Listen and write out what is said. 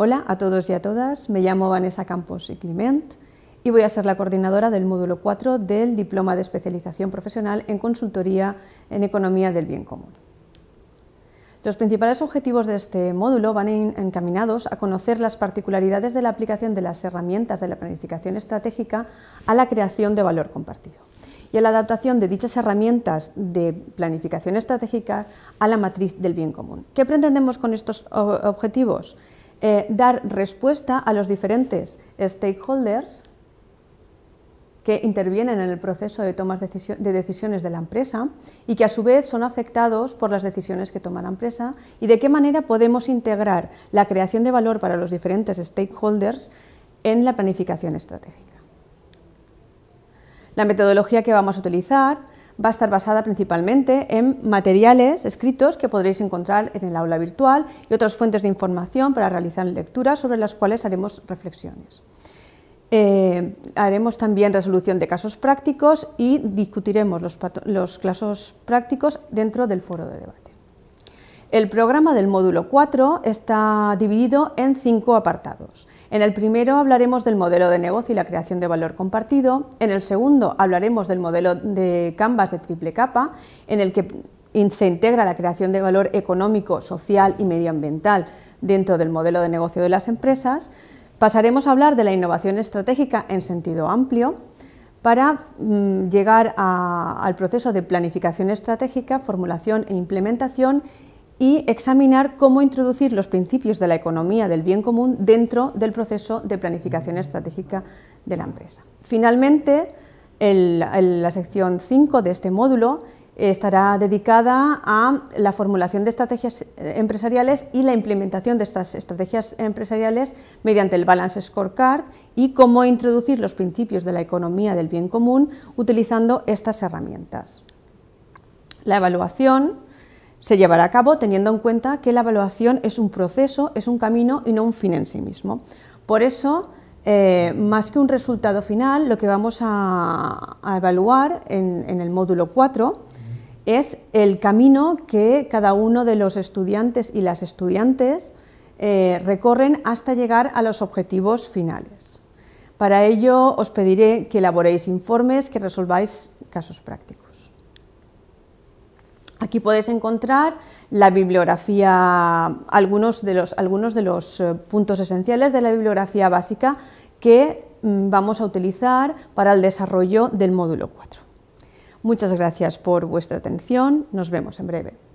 Hola a todos y a todas, me llamo Vanessa Campos y y voy a ser la coordinadora del módulo 4 del Diploma de Especialización Profesional en Consultoría en Economía del Bien Común. Los principales objetivos de este módulo van encaminados a conocer las particularidades de la aplicación de las herramientas de la planificación estratégica a la creación de valor compartido y a la adaptación de dichas herramientas de planificación estratégica a la matriz del bien común. ¿Qué pretendemos con estos objetivos? Eh, dar respuesta a los diferentes stakeholders que intervienen en el proceso de tomas de decisiones de la empresa y que a su vez son afectados por las decisiones que toma la empresa y de qué manera podemos integrar la creación de valor para los diferentes stakeholders en la planificación estratégica. La metodología que vamos a utilizar va a estar basada principalmente en materiales escritos que podréis encontrar en el aula virtual y otras fuentes de información para realizar lecturas sobre las cuales haremos reflexiones. Eh, haremos también resolución de casos prácticos y discutiremos los, los casos prácticos dentro del foro de debate. El programa del módulo 4 está dividido en cinco apartados. En el primero hablaremos del modelo de negocio y la creación de valor compartido, en el segundo hablaremos del modelo de Canvas de triple capa, en el que se integra la creación de valor económico, social y medioambiental dentro del modelo de negocio de las empresas. Pasaremos a hablar de la innovación estratégica en sentido amplio, para mm, llegar al proceso de planificación estratégica, formulación e implementación y examinar cómo introducir los principios de la economía del bien común dentro del proceso de planificación estratégica de la empresa. Finalmente, la sección 5 de este módulo estará dedicada a la formulación de estrategias eh, empresariales y la implementación de estas estrategias empresariales mediante el Balance Scorecard y cómo introducir los principios de la economía del bien común utilizando estas herramientas. La evaluación se llevará a cabo teniendo en cuenta que la evaluación es un proceso, es un camino y no un fin en sí mismo. Por eso, eh, más que un resultado final, lo que vamos a, evaluar en, el módulo 4 es el camino que cada uno de los estudiantes y las estudiantes eh, recorren hasta llegar a los objetivos finales. Para ello os pediré que elaboréis informes, que resolváis casos prácticos. Aquí podéis encontrar la bibliografía, algunos de los, algunos de los eh, puntos esenciales de la bibliografía básica que mm, vamos a utilizar para el desarrollo del módulo 4. Muchas gracias por vuestra atención, nos vemos en breve.